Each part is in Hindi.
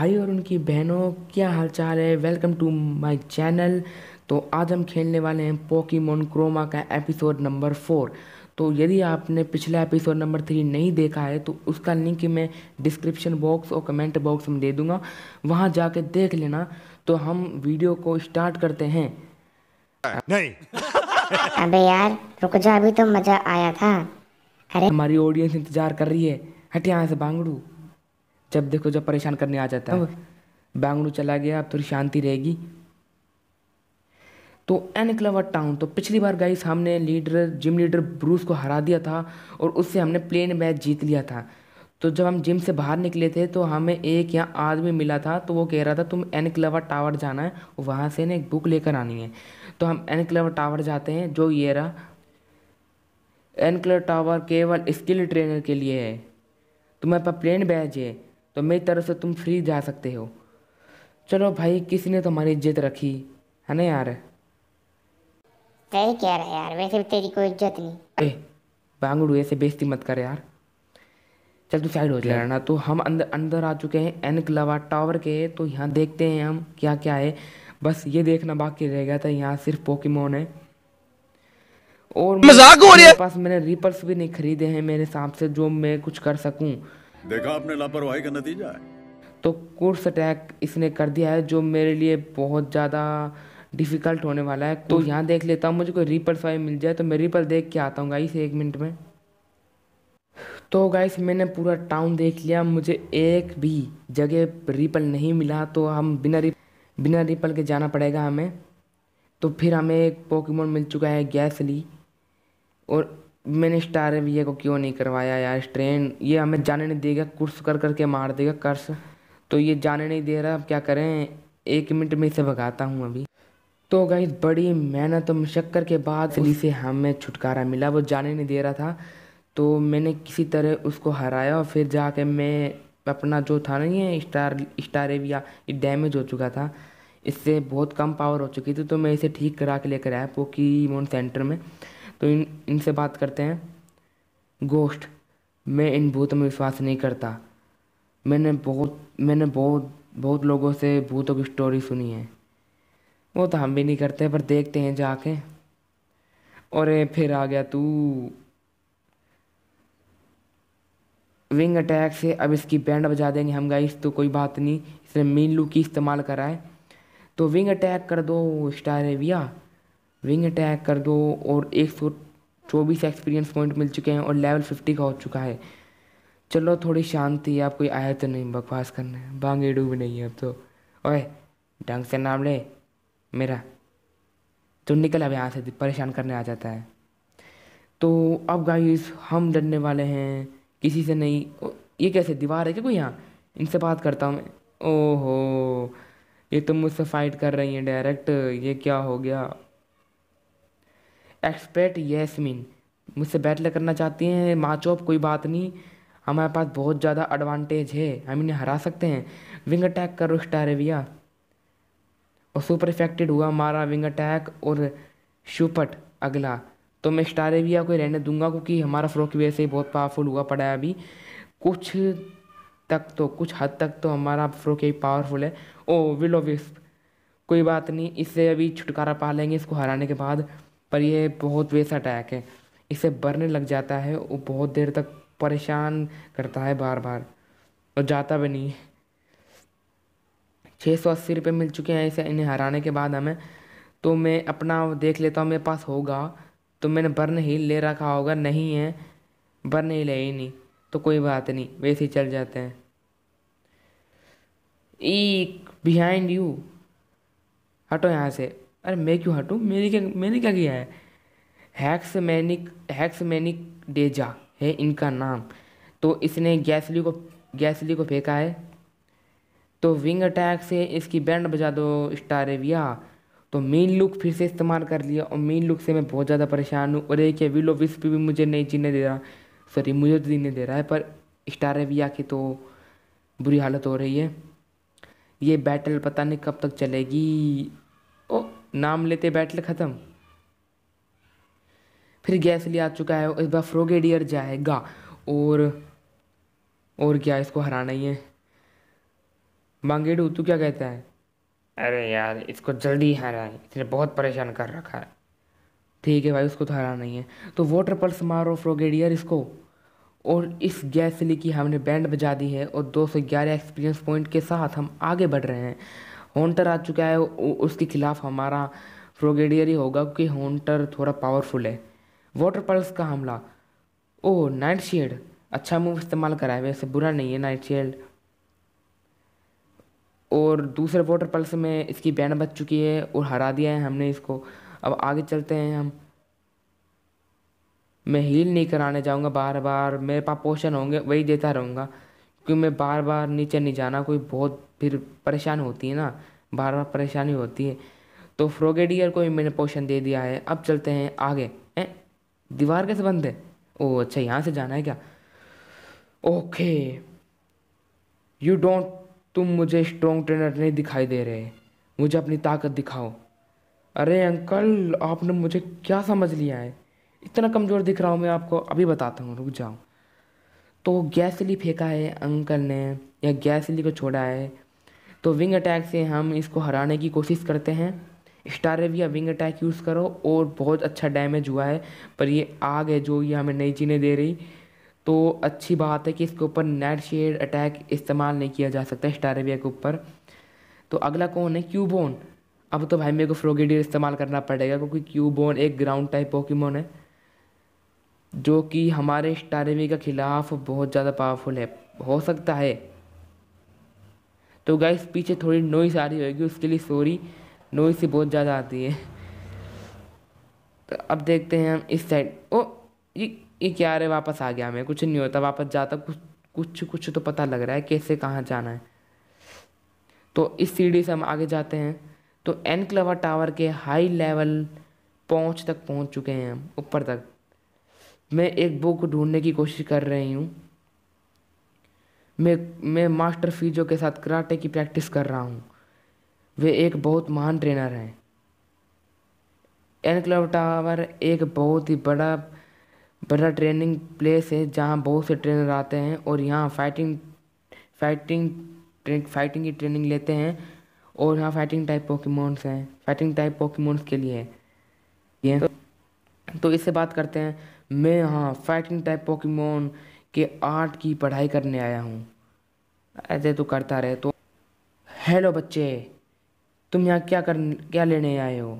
भाई और उनकी बहनों क्या हालचाल है वेलकम टू माय चैनल तो आज हम खेलने वाले हैं पोकीमोन क्रोमा का एपिसोड नंबर फोर तो यदि आपने पिछला एपिसोड नंबर थ्री नहीं देखा है तो उसका लिंक मैं डिस्क्रिप्शन बॉक्स और कमेंट बॉक्स में दे दूंगा वहाँ जाके देख लेना तो हम वीडियो को स्टार्ट करते हैं नहीं अबे यार रुक जा अभी तो मज़ा आया था अरे हमारी ऑडियंस इंतजार कर रही है हट यहाँ से बांगड़ू जब देखो जब परेशान करने आ जाता है बैंगलुरु चला गया अब थोड़ी शांति रहेगी तो एनक्लवर टाउन तो पिछली बार गाइस हमने लीडर जिम लीडर ब्रूस को हरा दिया था और उससे हमने प्लेन मैच जीत लिया था तो जब हम जिम से बाहर निकले थे तो हमें एक यहाँ आदमी मिला था तो वो कह रहा था तुम एनक्लवर टावर जाना है वहाँ से ना एक बुक लेकर आनी है तो हम एनक्लवर टावर जाते हैं जो ये रहा एनक्लावा टावर केवल स्किल ट्रेनर के लिए है तुम्हारे पास प्लेन बैच है तो मेरी तरफ से तुम फ्री जा सकते हो चलो भाई किसी ने तुम्हारी इज्जत रखी है ना यार सही कह रहा है यार वैसे भी तेरी कोई इज्जत नहीं ए बांगड़ू ऐसे बेइज्जती मत कर यार चल तू साइड हो जाए ना तो हम अंदर अंदर आ चुके हैं एन क्लावा टावर के तो यहाँ देखते हैं हम क्या क्या है बस ये देखना बाकी रह गया था यहाँ सिर्फ पोकेमोन है और मजाक हो रहा है पास मैंने रिपल्स भी नहीं खरीदे हैं मेरे हिसाब से जो मैं कुछ कर सकूं देखा आपने लापरवाही का नतीजा है तो कोर्स अटैक इसने कर दिया है जो मेरे लिए बहुत ज़्यादा डिफ़िकल्ट होने वाला है तो यहाँ देख लेता हूँ मुझे कोई रिपल फाइव मिल जाए तो मैं रिपल देख के आता हूँ गाइस एक मिनट में तो गाइस मैंने पूरा टाउन देख लिया मुझे एक भी जगह रिपल नहीं मिला तो हम बिना रिप बिना रिपल के जाना पड़ेगा हमें तो फिर हमें एक पोकेमोन मिल चुका है गैसली और मैंने स्टार है भैया को क्यों नहीं करवाया यार ट्रेन ये हमें जाने नहीं देगा कुर्स कर करके मार देगा कर्स तो ये जाने नहीं दे रहा अब क्या करें एक मिनट में इसे भगाता हूँ अभी तो गई बड़ी मेहनत और मशक्कर के बाद असली से हमें छुटकारा मिला वो जाने नहीं दे रहा था तो मैंने किसी तरह उसको हराया और फिर जाके मैं अपना जो था नहीं है स्टार स्टार एविया ये डैमेज हो चुका था इससे बहुत कम पावर हो चुकी थी तो मैं इसे ठीक करा के लेकर आया पोकी मोन सेंटर में तो इन इनसे बात करते हैं गोश्त मैं इन भूतों में विश्वास नहीं करता मैंने बहुत मैंने बहुत बहुत लोगों से भूतों की स्टोरी सुनी है वो तो हम भी नहीं करते पर देखते हैं जाके और फिर आ गया तू विंग अटैक से अब इसकी बैंड बजा देंगे हम गाइस तो कोई बात नहीं इसने मीन लू की इस्तेमाल करा है तो विंग अटैक कर दो स्टार भैया विंग अटैक कर दो और एक सौ चौबीस एक्सपीरियंस पॉइंट मिल चुके हैं और लेवल फिफ्टी का हो चुका है चलो थोड़ी शांति है आप कोई आया तो नहीं बकवास करने बांगे डूब नहीं है अब तो ओए ढंग से नाम ले मेरा तो निकल अब यहाँ से परेशान करने आ जाता है तो अब गाइस हम डरने वाले हैं किसी से नहीं ये कैसे दीवार है क्या कोई यहाँ इनसे बात करता हूँ मैं ओहो ये तो मुझसे फाइट कर रही हैं डायरेक्ट ये क्या हो गया एक्सपर्ट येसमिन मुझसे बैटल करना चाहती हैं माचोप कोई बात नहीं हमारे पास बहुत ज़्यादा एडवांटेज है हम इन्हें हरा सकते हैं विंग अटैक करो स्टारेविया और सुपर इफेक्टेड हुआ हमारा विंग अटैक और शुपट अगला तो मैं स्टारेविया को रहने दूंगा क्योंकि हमारा फ्रोक की वजह से बहुत पावरफुल हुआ पड़ा है अभी कुछ तक तो कुछ हद तक तो हमारा फ्रोक यही पावरफुल है ओ विलो विस्प कोई बात नहीं इससे अभी छुटकारा पा लेंगे इसको हराने के बाद पर यह बहुत वेस अटैक है इसे बरने लग जाता है वो बहुत देर तक परेशान करता है बार बार और जाता भी नहीं है छः सौ अस्सी रुपये मिल चुके हैं इसे इन्हें हराने के बाद हमें तो मैं अपना देख लेता हूँ मेरे पास होगा तो मैंने बर्न ही ले रखा होगा नहीं है बर्न ही ले ही नहीं तो कोई बात नहीं वैसे ही चल जाते हैं एक बिहाइंड यू हटो यहाँ से अरे मैं क्यों हटूँ मैंने क्या मैंने क्या किया है हैक्स मैनिक हैक्स मैनिक डेजा है इनका नाम तो इसने गैसली को गैसली को फेंका है तो विंग अटैक से इसकी बैंड बजा दो स्टार एविया तो मेन लुक फिर से इस्तेमाल कर लिया और मेन लुक से मैं बहुत ज़्यादा परेशान हूँ और एक विलो विस्प भी मुझे नहीं जीने दे रहा सॉरी मुझे तो जीने दे रहा है पर स्टार एविया की तो बुरी हालत हो रही है ये बैटल पता नहीं कब तक चलेगी नाम लेते बैटल ख़त्म फिर गैस लिया आ चुका है इस बार फ्रोगेडियर जाएगा और और क्या इसको हराना ही है मांगेडू तू क्या कहता है अरे यार इसको जल्दी हराए इसने बहुत परेशान कर रखा है ठीक है भाई उसको तो हराना ही है तो वाटर पल्स मारो फ्रोगेडियर इसको और इस गैसली की हमने बैंड बजा दी है और 211 एक्सपीरियंस पॉइंट के साथ हम आगे बढ़ रहे हैं होंटर आ चुका है उसके खिलाफ हमारा फ्रोगेडियर ही होगा क्योंकि होंटर थोड़ा पावरफुल है वाटर पल्स का हमला ओह नाइट शेड अच्छा मूव इस्तेमाल करा है वैसे बुरा नहीं है नाइट शेड और दूसरे वाटर पल्स में इसकी बैन बच चुकी है और हरा दिया है हमने इसको अब आगे चलते हैं हम मैं हील नहीं कराने जाऊंगा बार बार मेरे पास पोशन होंगे वही देता रहूँगा क्योंकि मैं बार बार नीचे नहीं जाना कोई बहुत फिर परेशान होती है ना बार बार परेशानी होती है तो फ्रोगेडियर को भी मैंने पोशन दे दिया है अब चलते हैं आगे ए दीवार कैसे बंद है ओ अच्छा यहाँ से जाना है क्या ओके यू डोंट तुम मुझे स्ट्रॉन्ग ट्रेनर नहीं दिखाई दे रहे मुझे अपनी ताकत दिखाओ अरे अंकल आपने मुझे क्या समझ लिया है इतना कमज़ोर दिख रहा हूँ मैं आपको अभी बताता हूँ रुक जाऊँ तो गैस सिली फेंका है अंकल ने या गैस सिली को छोड़ा है तो विंग अटैक से हम इसको हराने की कोशिश करते हैं Staravia wing attack use करो और बहुत अच्छा डैमेज हुआ है पर ये आग है जो ये हमें नहीं जीने दे रही तो अच्छी बात है कि इसके ऊपर नेट शेड अटैक इस्तेमाल नहीं किया जा सकता स्टार के ऊपर तो अगला कौन है क्यूबोन अब तो भाई मेरे को फ्रोगेडियर इस्तेमाल करना पड़ेगा क्योंकि क्यूबोन एक ग्राउंड टाइप पोकीमोन है जो कि हमारे स्टारमी के ख़िलाफ़ बहुत ज़्यादा पावरफुल है हो सकता है तो गाइस पीछे थोड़ी नोइस आ रही होगी उसके लिए सॉरी नोइस से बहुत ज़्यादा आती है तो अब देखते हैं हम इस साइड ओ ये ये क्या रहे वापस आ गया मैं कुछ नहीं होता वापस जाता कुछ कुछ कुछ तो पता लग रहा है कैसे कहाँ जाना है तो इस सीढ़ी से हम आगे जाते हैं तो एनक्लवर टावर के हाई लेवल पहुँच तक पहुँच चुके हैं हम ऊपर तक मैं एक बुक ढूंढने की कोशिश कर रही हूँ मैं मैं मास्टर फीजो के साथ कराटे की प्रैक्टिस कर रहा हूँ वे एक बहुत महान ट्रेनर हैं एनक्लब टावर एक बहुत ही बड़ा बड़ा ट्रेनिंग प्लेस है जहाँ बहुत से ट्रेनर आते हैं और यहाँ फाइटिंग फाइटिंग फाइटिंग की ट्रेनिंग लेते हैं और यहाँ फाइटिंग टाइप पॉकीमोन्स हैं फाइटिंग टाइप पॉकीमोन्स के लिए ये तो इससे बात करते हैं मैं यहाँ फाइटिंग टाइप पोकेमोन के आर्ट की पढ़ाई करने आया हूँ ऐसे तो करता रहे तो हेलो बच्चे तुम यहाँ क्या कर क्या लेने आए हो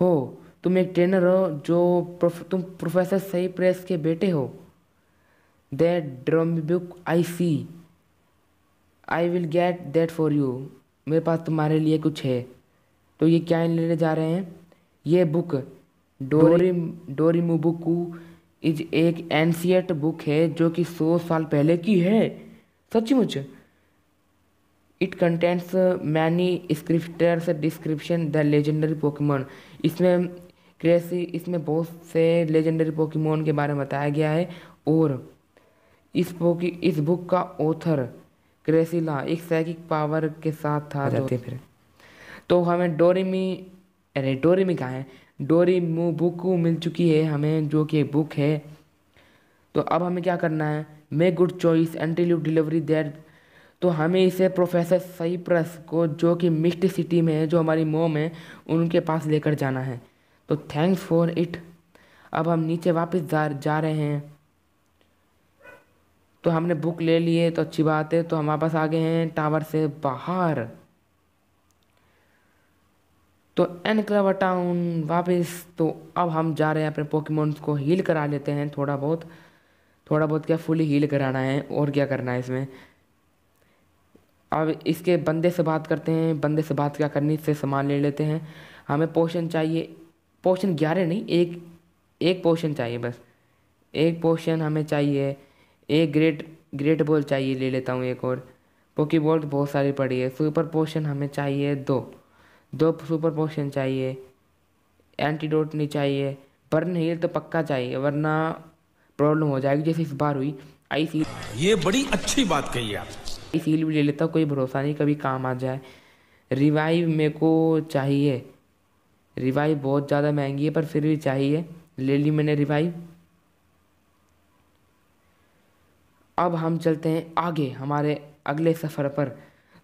हो तुम एक ट्रेनर हो जो प्रोफ, तुम प्रोफेसर सही प्रेस के बेटे हो that drum book I see I will get that for you मेरे पास तुम्हारे लिए कुछ है तो ये क्या लेने जा रहे हैं ये बुक डोरी डोरीमुबुकू इज एक एनसीएट बुक है जो कि सौ साल पहले की है सचमुच it contents many scripters description the legendary Pokemon इसमें क्रेसी इसमें बहुत से लेजेंडरी पोकेमोन के बारे में बताया गया है और इस पोकी इस बुक का ऑथर क्रेसिला एक साइकिक पावर के साथ था जाते फिर तो हमें डोरेमी अरे डोरी में कहाँ है डोरी मु बुक मिल चुकी है हमें जो कि बुक है तो अब हमें क्या करना है may good choice until you delivery there तो हमें इसे प्रोफेसर साइप्रस को जो कि मिस्ट सिटी में है जो हमारी मोम है उनके पास लेकर जाना है तो थैंक्स फॉर इट अब हम नीचे वापस जा जा रहे हैं तो हमने बुक ले लिए तो अच्छी बात है तो हम वापस आ गए हैं टावर से बाहर तो एन क्लब टाउन वापस तो अब हम जा रहे हैं अपने पोकेमोन्स को हील करा लेते हैं थोड़ा बहुत थोड़ा बहुत क्या फुली हील कराना है और क्या करना है इसमें अब इसके बंदे से बात करते हैं बंदे से बात क्या करनी इससे सामान ले लेते हैं हमें पोशन चाहिए पोशन ग्यारह नहीं एक एक पोशन चाहिए बस एक पोशन हमें चाहिए एक ग्रेट ग्रेट बॉल चाहिए ले लेता हूँ एक और पोकी तो बॉल बहुत सारी पड़ी है सुपर पोशन हमें चाहिए दो दो सुपर पोशन चाहिए एंटीडोट नहीं चाहिए बर्न हील तो पक्का चाहिए वरना प्रॉब्लम हो जाएगी जैसे इस बार हुई आई सील ये बड़ी अच्छी बात कही आप आई सील भी ले लेता हूँ कोई भरोसा नहीं कभी काम आ जाए रिवाइव मेरे को चाहिए रिवाइव बहुत ज़्यादा महंगी है पर फिर भी चाहिए ले ली मैंने रिवाइव अब हम चलते हैं आगे हमारे अगले सफ़र पर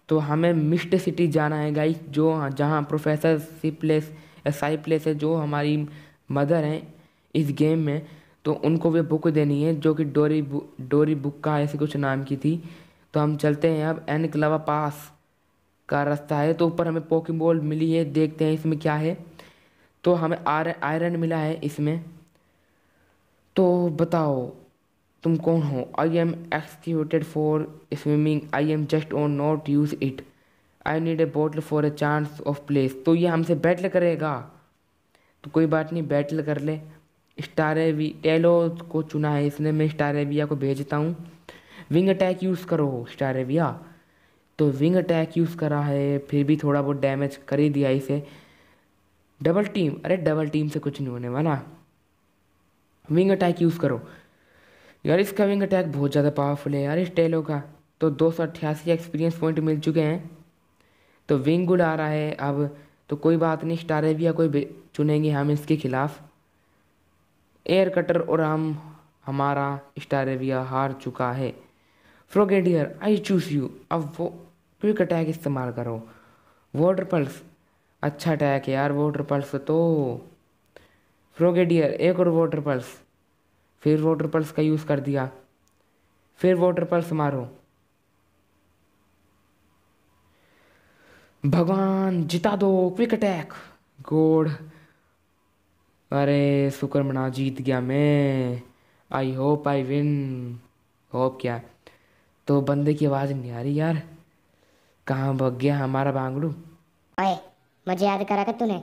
तो हमें मिस्ट सिटी जाना है गाइस जो हाँ, जहाँ प्रोफेसर सी प्लेस या साई प्लेस है जो हमारी मदर हैं इस गेम में तो उनको भी बुक देनी है जो कि डोरी बु, डोरी बुक का ऐसे कुछ नाम की थी तो हम चलते हैं अब एन क्लावा पास का रास्ता है तो ऊपर हमें बॉल मिली है देखते हैं इसमें क्या है तो हमें आयरन मिला है इसमें तो बताओ तुम कौन हो I am executed for swimming I am just on not use it I need a bottle for a chance of place तो ये हमसे बैटल करेगा तो कोई बात नहीं बैटल कर ले स्टार एवी टेलो को चुना है इसने मैं स्टार एविया को भेजता हूँ विंग अटैक यूज़ करो स्टार एविया तो विंग अटैक यूज़ करा है फिर भी थोड़ा बहुत डैमेज कर ही दिया इसे डबल टीम अरे डबल टीम से कुछ नहीं होने वाला विंग अटैक यूज़ करो यार इस कविंग अटैक बहुत ज़्यादा पावरफुल है यार इस टेलो का तो दो सौ अट्ठासी एक्सपीरियंस पॉइंट मिल चुके हैं तो विंगुल आ रहा है अब तो कोई बात नहीं स्टारेविया कोई चुनेंगे हम इसके खिलाफ एयर कटर और हम हमारा स्टारेविया हार चुका है फ्रोगेडियर आई चूज़ यू अब वो क्विक अटैक इस्तेमाल करो वाटर पल्स अच्छा अटैक है यार वाटर पल्स तो फ्रोगेडियर एक और वाटर पल्स फिर वाटर पल्स का यूज़ कर दिया फिर वाटर पल्स मारो भगवान जिता दो क्विक अटैक गोड अरे शुक्र मना जीत गया मैं I hope I win hope क्या तो बंदे की आवाज़ नहीं आ रही यार कहाँ भग गया हमारा बांगड़ू ओए मुझे याद करा कर तूने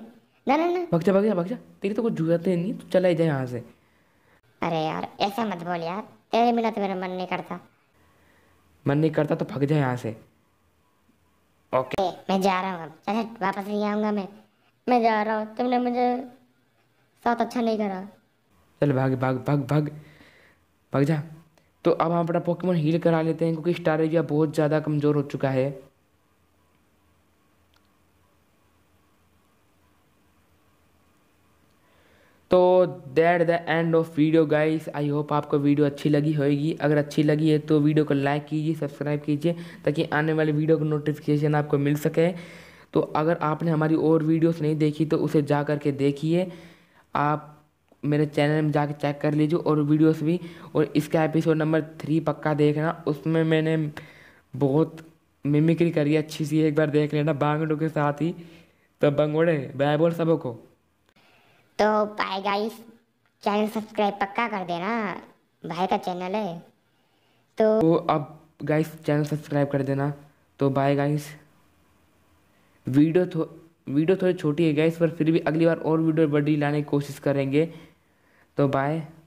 ना ना ना भग जा भग जा भग जा तेरी तो कुछ जरूरत नहीं तू चला ही जाए यहाँ से अरे यार ऐसा मत बोल यार तेरे बिना तो मेरा मन नहीं करता मन नहीं करता तो भग जा यहाँ से ओके मैं जा रहा हूँ चले वापस नहीं आऊँगा मैं मैं जा रहा हूँ तुमने मुझे साथ अच्छा नहीं करा चल भाग भाग भाग भाग भाग जा तो अब हम अपना पोकेमोन हील करा लेते हैं क्योंकि स्टार एरिया बहुत ज़्यादा कमज़ोर हो चुका है तो that the end of video guys I hope आपको वीडियो अच्छी लगी होगी अगर अच्छी लगी है तो वीडियो को लाइक कीजिए सब्सक्राइब कीजिए ताकि आने वाली वीडियो का नोटिफिकेशन आपको मिल सके तो अगर आपने हमारी और वीडियोस नहीं देखी तो उसे जा कर के देखिए आप मेरे चैनल में जाके चेक कर लीजिए और वीडियोस भी और इसका एपिसोड नंबर थ्री पक्का देखना उसमें मैंने बहुत मिमिक्री करी अच्छी सी एक बार देख लेना बांगड़ों के साथ ही तो बंगोड़े बाय बोल सबों को तो बाय गाइस चैनल सब्सक्राइब पक्का कर देना भाई का चैनल है तो, तो अब गाइस चैनल सब्सक्राइब कर देना तो बाय गाइस वीडियो थो वीडियो थोड़ी छोटी है गाइस पर फिर भी अगली बार और वीडियो बड़ी लाने की कोशिश करेंगे तो बाय